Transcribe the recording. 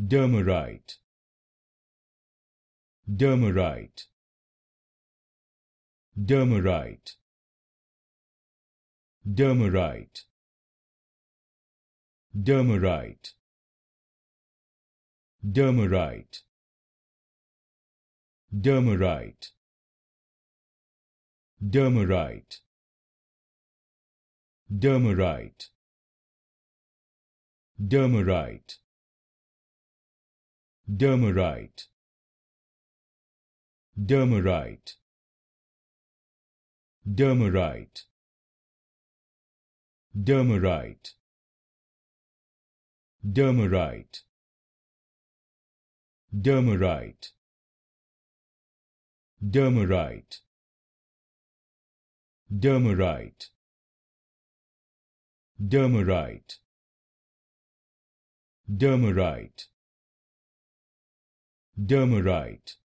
Dermerite Dermerite Dermerite Dermerite Dermerite Dermerite Dermerite Dermerite Dermerite Dermerite Dermarite. Dermarite. Dermarite. Dermarite. Dermarite. Dermarite. Dermarite. Dermarite. Dermorite